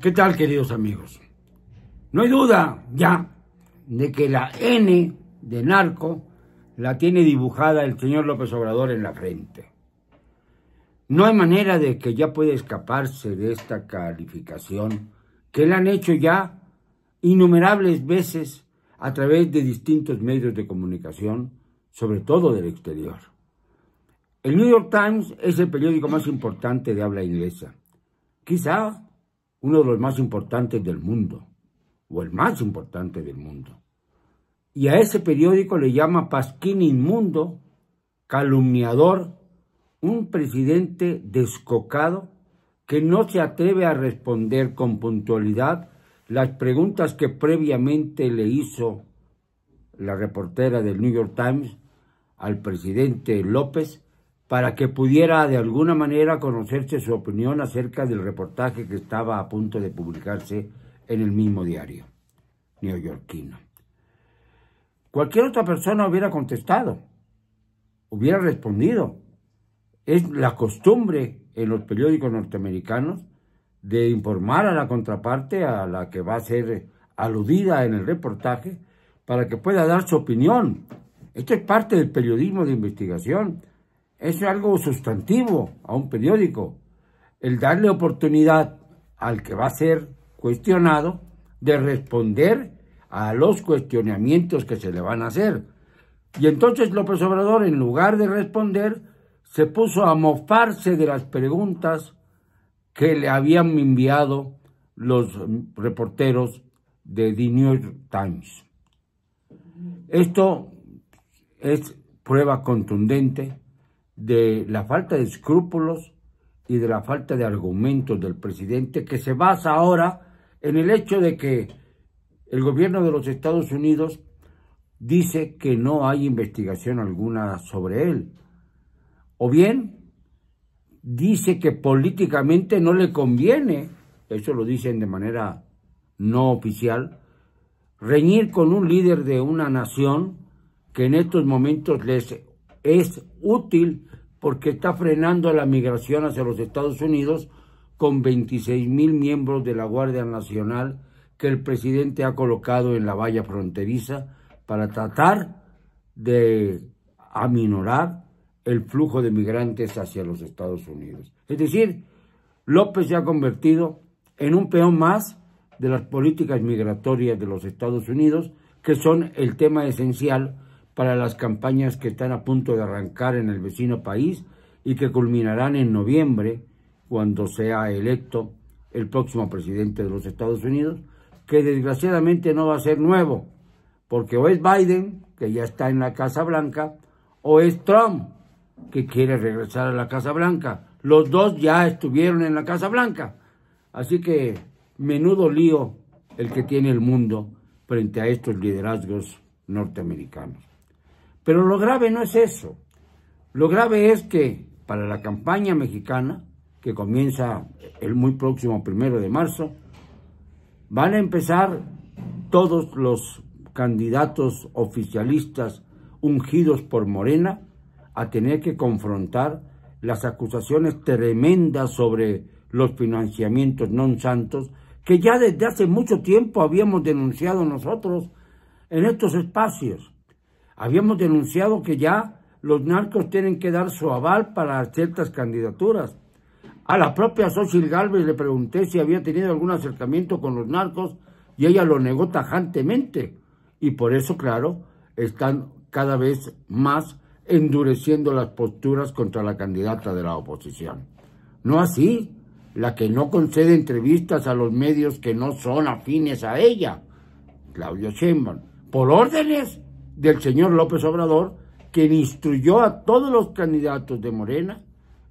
¿Qué tal, queridos amigos? No hay duda ya de que la N de narco la tiene dibujada el señor López Obrador en la frente. No hay manera de que ya pueda escaparse de esta calificación que le han hecho ya innumerables veces a través de distintos medios de comunicación, sobre todo del exterior. El New York Times es el periódico más importante de habla inglesa. Quizá uno de los más importantes del mundo, o el más importante del mundo. Y a ese periódico le llama Pasquín Inmundo, calumniador, un presidente descocado que no se atreve a responder con puntualidad las preguntas que previamente le hizo la reportera del New York Times al presidente López para que pudiera de alguna manera conocerse su opinión acerca del reportaje que estaba a punto de publicarse en el mismo diario neoyorquino. Cualquier otra persona hubiera contestado, hubiera respondido. Es la costumbre en los periódicos norteamericanos de informar a la contraparte, a la que va a ser aludida en el reportaje, para que pueda dar su opinión. Esto es parte del periodismo de investigación es algo sustantivo a un periódico. El darle oportunidad al que va a ser cuestionado de responder a los cuestionamientos que se le van a hacer. Y entonces López Obrador, en lugar de responder, se puso a mofarse de las preguntas que le habían enviado los reporteros de The New York Times. Esto es prueba contundente de la falta de escrúpulos y de la falta de argumentos del presidente que se basa ahora en el hecho de que el gobierno de los Estados Unidos dice que no hay investigación alguna sobre él. O bien dice que políticamente no le conviene, eso lo dicen de manera no oficial, reñir con un líder de una nación que en estos momentos les es útil porque está frenando la migración hacia los Estados Unidos con 26 mil miembros de la Guardia Nacional que el presidente ha colocado en la valla fronteriza para tratar de aminorar el flujo de migrantes hacia los Estados Unidos. Es decir, López se ha convertido en un peón más de las políticas migratorias de los Estados Unidos, que son el tema esencial para las campañas que están a punto de arrancar en el vecino país y que culminarán en noviembre, cuando sea electo el próximo presidente de los Estados Unidos, que desgraciadamente no va a ser nuevo, porque o es Biden, que ya está en la Casa Blanca, o es Trump, que quiere regresar a la Casa Blanca. Los dos ya estuvieron en la Casa Blanca. Así que menudo lío el que tiene el mundo frente a estos liderazgos norteamericanos. Pero lo grave no es eso. Lo grave es que para la campaña mexicana, que comienza el muy próximo primero de marzo, van a empezar todos los candidatos oficialistas ungidos por Morena a tener que confrontar las acusaciones tremendas sobre los financiamientos non santos que ya desde hace mucho tiempo habíamos denunciado nosotros en estos espacios. Habíamos denunciado que ya los narcos tienen que dar su aval para ciertas candidaturas. A la propia Xochitl Galvez le pregunté si había tenido algún acercamiento con los narcos y ella lo negó tajantemente. Y por eso, claro, están cada vez más endureciendo las posturas contra la candidata de la oposición. No así, la que no concede entrevistas a los medios que no son afines a ella, Claudio Sheinbaum, por órdenes del señor López Obrador, quien instruyó a todos los candidatos de Morena,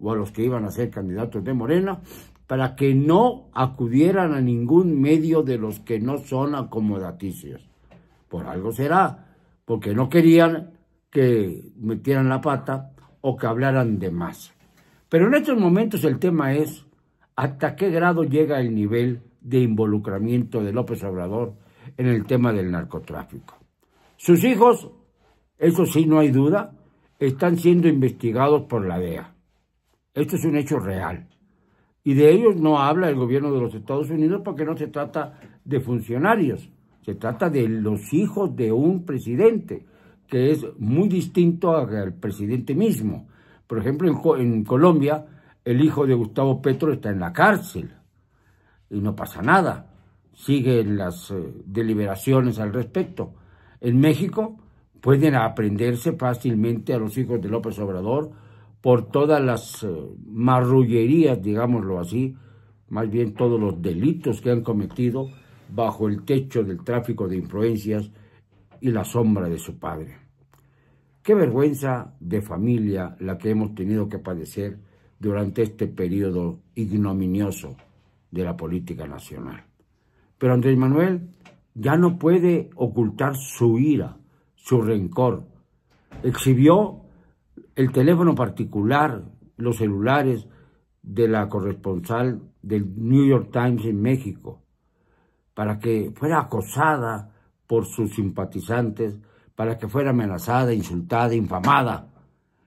o a los que iban a ser candidatos de Morena, para que no acudieran a ningún medio de los que no son acomodaticios. Por algo será, porque no querían que metieran la pata o que hablaran de más. Pero en estos momentos el tema es hasta qué grado llega el nivel de involucramiento de López Obrador en el tema del narcotráfico. Sus hijos, eso sí no hay duda, están siendo investigados por la DEA. Esto es un hecho real. Y de ellos no habla el gobierno de los Estados Unidos porque no se trata de funcionarios, se trata de los hijos de un presidente, que es muy distinto al presidente mismo. Por ejemplo, en, Colombia, el hijo de Gustavo Petro está en la cárcel y no pasa nada. Siguen las eh, deliberaciones al respecto. En México pueden aprenderse fácilmente a los hijos de López Obrador por todas las eh, marrullerías, digámoslo así, más bien todos los delitos que han cometido bajo el techo del tráfico de influencias y la sombra de su padre. Qué vergüenza de familia la que hemos tenido que padecer durante este periodo ignominioso de la política nacional. Pero Andrés Manuel ya no puede ocultar su ira, su rencor. Exhibió el teléfono particular, los celulares de la corresponsal del New York Times en México, para que fuera acosada por sus simpatizantes, para que fuera amenazada, insultada, infamada.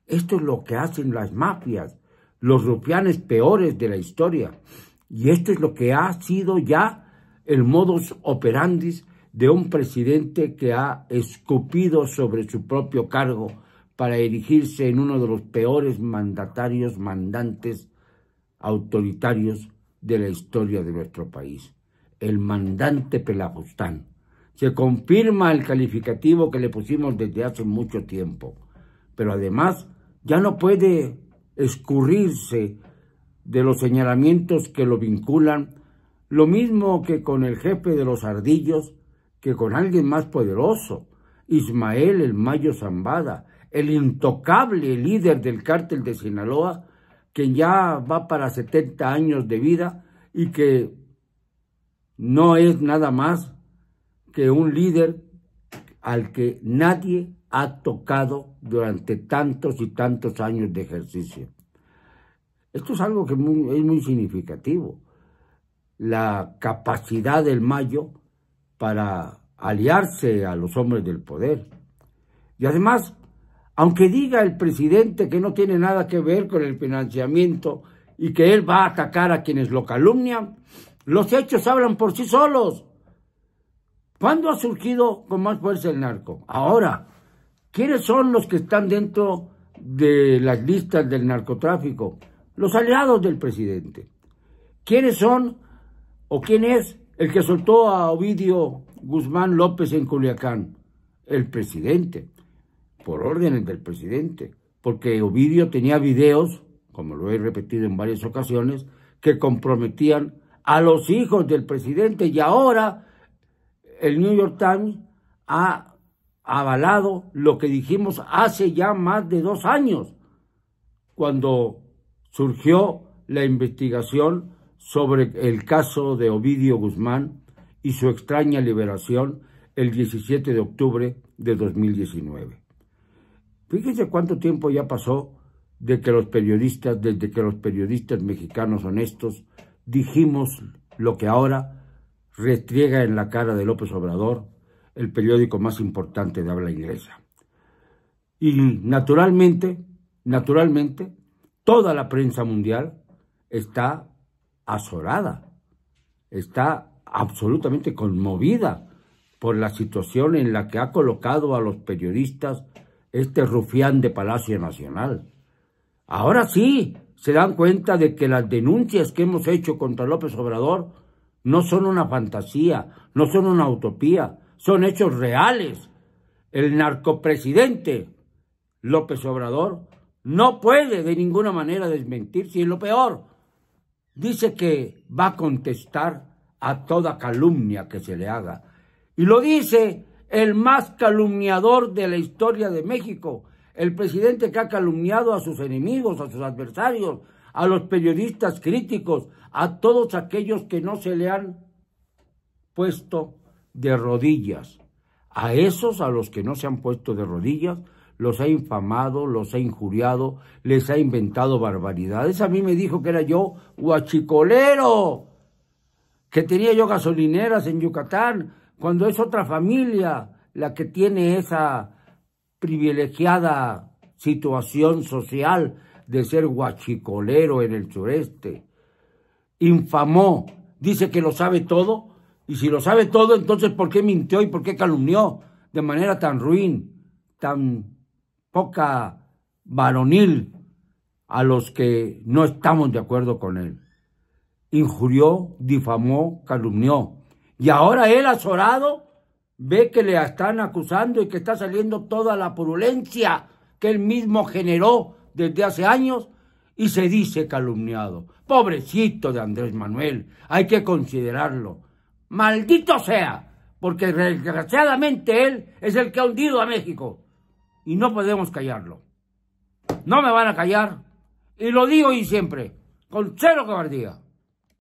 Esto es lo que hacen las mafias, los rufianes peores de la historia. Y esto es lo que ha sido ya el modus operandi de un presidente que ha escupido sobre su propio cargo para erigirse en uno de los peores mandatarios, mandantes autoritarios de la historia de nuestro país, el mandante Pelagustán. Se confirma el calificativo que le pusimos desde hace mucho tiempo, pero además ya no puede escurrirse de los señalamientos que lo vinculan lo mismo que con el jefe de los ardillos, que con alguien más poderoso, Ismael el Mayo Zambada, el intocable líder del cártel de Sinaloa, que ya va para 70 años de vida y que no es nada más que un líder al que nadie ha tocado durante tantos y tantos años de ejercicio. Esto es algo que es muy significativo la capacidad del Mayo para aliarse a los hombres del poder. Y además, aunque diga el presidente que no tiene nada que ver con el financiamiento y que él va a atacar a quienes lo calumnian, los hechos hablan por sí solos. ¿Cuándo ha surgido con más fuerza el narco? Ahora, ¿quiénes son los que están dentro de las listas del narcotráfico? Los aliados del presidente. ¿Quiénes son ¿O quién es el que soltó a Ovidio Guzmán López en Culiacán? El presidente, por órdenes del presidente, porque Ovidio tenía videos, como lo he repetido en varias ocasiones, que comprometían a los hijos del presidente y ahora el New York Times ha avalado lo que dijimos hace ya más de dos años, cuando surgió la investigación sobre el caso de Ovidio Guzmán y su extraña liberación el 17 de octubre de 2019. Fíjense cuánto tiempo ya pasó de que los periodistas, desde que los periodistas mexicanos honestos dijimos lo que ahora restriega en la cara de López Obrador, el periódico más importante de habla inglesa. Y naturalmente, naturalmente, toda la prensa mundial está azorada, está absolutamente conmovida por la situación en la que ha colocado a los periodistas este rufián de Palacio Nacional. Ahora sí se dan cuenta de que las denuncias que hemos hecho contra López Obrador no son una fantasía, no son una utopía, son hechos reales. El narcopresidente López Obrador no puede de ninguna manera desmentir, si es lo peor, dice que va a contestar a toda calumnia que se le haga. Y lo dice el más calumniador de la historia de México, el presidente que ha calumniado a sus enemigos, a sus adversarios, a los periodistas críticos, a todos aquellos que no se le han puesto de rodillas. A esos a los que no se han puesto de rodillas los ha infamado, los ha injuriado, les ha inventado barbaridades. A mí me dijo que era yo huachicolero, que tenía yo gasolineras en Yucatán, cuando es otra familia la que tiene esa privilegiada situación social de ser huachicolero en el sureste. Infamó, dice que lo sabe todo, y si lo sabe todo, entonces ¿por qué mintió y por qué calumnió de manera tan ruin, tan poca varonil a los que no estamos de acuerdo con él. Injurió, difamó, calumnió. Y ahora él azorado ve que le están acusando y que está saliendo toda la purulencia que él mismo generó desde hace años y se dice calumniado. Pobrecito de Andrés Manuel, hay que considerarlo. Maldito sea, porque desgraciadamente él es el que ha hundido a México y no podemos callarlo. No me van a callar y lo digo y siempre, con cero cobardía.